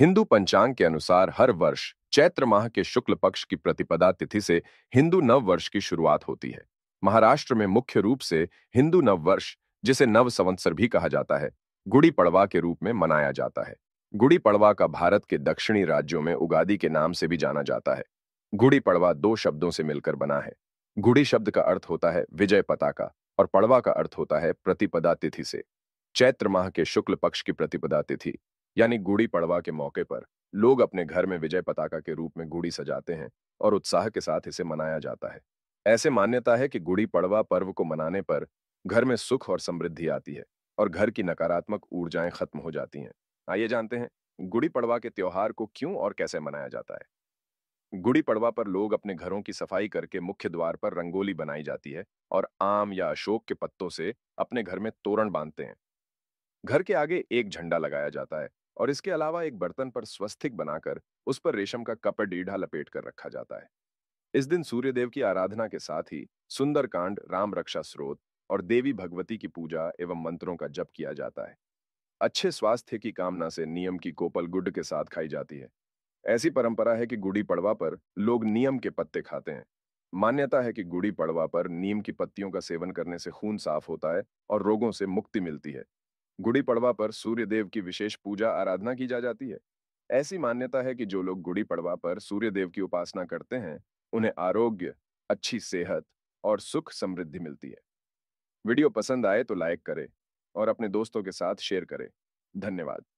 हिंदू पंचांग के अनुसार हर वर्ष चैत्र माह के शुक्ल पक्ष की प्रतिपदा तिथि से हिंदू नव वर्ष की शुरुआत होती है महाराष्ट्र में मुख्य रूप से हिंदू नव वर्ष जिसे नव संवत्सर भी कहा जाता है गुड़ी पड़वा के रूप में मनाया जाता है गुड़ी पड़वा का भारत के दक्षिणी राज्यों में उगादी के नाम से भी जाना जाता है गुड़ी पड़वा दो शब्दों से मिलकर बना है गुड़ी शब्द का अर्थ होता है विजय पताका और पड़वा का अर्थ होता है प्रतिपदा तिथि से चैत्र माह के शुक्ल पक्ष की प्रतिपदा तिथि यानी गुड़ी पड़वा के मौके पर लोग अपने घर में विजय पताका के रूप में गुड़ी सजाते हैं और उत्साह के साथ इसे मनाया जाता है ऐसे मान्यता है कि गुड़ी पड़वा पर्व को मनाने पर घर में सुख और समृद्धि आती है और घर की नकारात्मक ऊर्जाएं खत्म हो जाती हैं आइए जानते हैं गुड़ी पड़वा के त्योहार को क्यों और कैसे मनाया जाता है गुड़ी पड़वा पर लोग अपने घरों की सफाई करके मुख्य द्वार पर रंगोली बनाई जाती है और आम या अशोक के पत्तों से अपने घर में तोरण बांधते हैं घर के आगे एक झंडा लगाया जाता है और इसके अलावा एक बर्तन पर स्वस्तिक बनाकर उस पर रेशम का कपड़ डीढ़ा लपेट कर रखा जाता है इस दिन सूर्यदेव की आराधना के साथ ही सुंदरकांड राम रक्षा स्रोत और देवी भगवती की पूजा एवं मंत्रों का जप किया जाता है अच्छे स्वास्थ्य की कामना से नियम की कोपल गुड के साथ खाई जाती है ऐसी परंपरा है कि गुड़ी पड़वा पर लोग नियम के पत्ते खाते हैं मान्यता है कि गुड़ी पड़वा पर नीम की पत्तियों का सेवन करने से खून साफ होता है और रोगों से मुक्ति मिलती है गुड़ी पड़वा पर सूर्य देव की विशेष पूजा आराधना की जा जाती है ऐसी मान्यता है कि जो लोग गुड़ी पड़वा पर सूर्य देव की उपासना करते हैं उन्हें आरोग्य अच्छी सेहत और सुख समृद्धि मिलती है वीडियो पसंद आए तो लाइक करें और अपने दोस्तों के साथ शेयर करें धन्यवाद